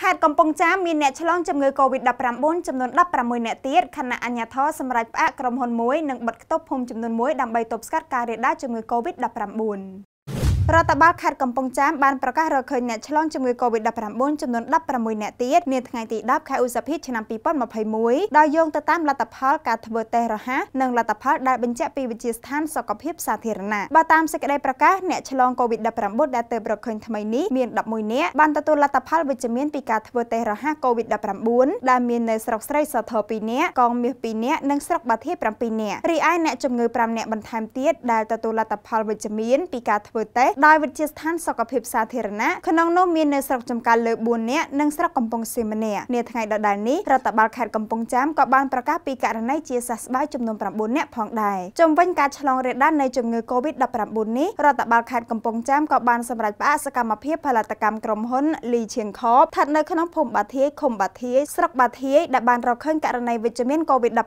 ខេត្តកំពង់ចាមមានអ្នកឆ្លងជំងឺ Covid-19 ចំនួន16អ្នកទៀតខណៈអាជ្ញាធរសម្រេចផ្អាកក្រុមហ៊ុនមួយនិងបិទគប់ភូមិចំនួន1ដើម្បីទប់ស្កាត់ការរាលដាលជំងឺ Covid-19 រដ្ឋបាលខេត្តកំពង់ចាមបានប្រកាសរកឃើញអ្នកឆ្លងជំងឺ Covid-19 ចំនួន16អ្នកទៀតនាថ្ងៃទី10ខែឧសភាឆ្នាំ2021ដោយយោងទៅតាមលទ្ធផលការធ្វើតេស្តរហ័សនិងលទ្ធផលដែលបញ្ជាក់ពីវិទ្យាស្ថានសុខភាពសាធារណៈបើតាមសេចក្តីប្រកាសអ្នកឆ្លង Covid-19 ដែលទើបរកឃើញថ្មីនេះមាន11នាក់បានទទួលលទ្ធផលវិជ្ជមានពីការធ្វើតេស្តរហ័ស Covid-19 ដែលមាននៅស្រុកស្រីសធ2នាក់កងមាស2នាក់និងស្រុកបាធា7នាក់រីឯអ្នកជំងឺ5នាក់បន្ថែមទៀតដែលទទួលលទ្ធផលវិជ្ជមានពីការធ្វើតេស្តដោយវិទ្យាស្ថានសុខភាពសាធារណៈក្នុងនោះមាននៅស្រុកចំការលើ4នាក់និងស្រុកកំពង់សីមម្នាក់នាថ្ងៃដដែលនេះរដ្ឋបាលខេត្តកំពង់ចាមក៏បានប្រកាសពីករណីជាសះស្បើយចំនួន9នាក់ផងដែរជំវិញការឆ្លងរាលដាលនៃជំងឺ Covid-19 នេះរដ្ឋបាលខេត្តកំពង់ចាមក៏បានសម្រេចផ្អាកសកម្មភាពផលិតកម្មក្រុមហ៊ុន Lee Chiang Corp ស្ថិតនៅក្នុងភូមិបាធាយឃុំបាធាយស្រុកបាធាយដែលបានរកឃើញករណីវិជ្ជមាន Covid-19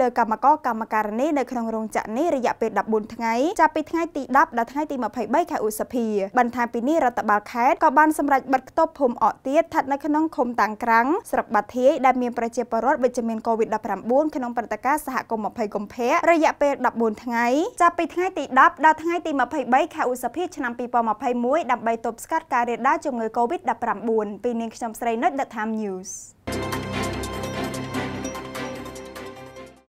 លើកម្មករកម្មការនីនៅក្នុងរោងចក្រនេះរយៈពេល14ថ្ងៃចាប់ពីថ្ងៃទី10ដល់ថ្ងៃទី23ខែឧសភា បន្ថែមពីនេះរដ្ឋបាលខេត្តក៏បានសម្រេចបិទខ្ទប់ភូមិអកទៀតស្ថិតនៅក្នុងឃុំតាំងក្រាំងស្រុកបាធាយដែលមានប្រជាពលរដ្ឋវិជ្ជមានកូវីដ -19 ក្នុងព្រឹត្តិការណ៍សហគមន៍20កុម្ភៈរយៈពេល14ថ្ងៃចាប់ពីថ្ងៃទី10ដល់ថ្ងៃទី23ខែឧសភាឆ្នាំ2021ដើម្បីទប់ស្កាត់ការរាលដាលជំងឺកូវីដ -19 ពីនាងខ្ញុំស្រីនុច The Time News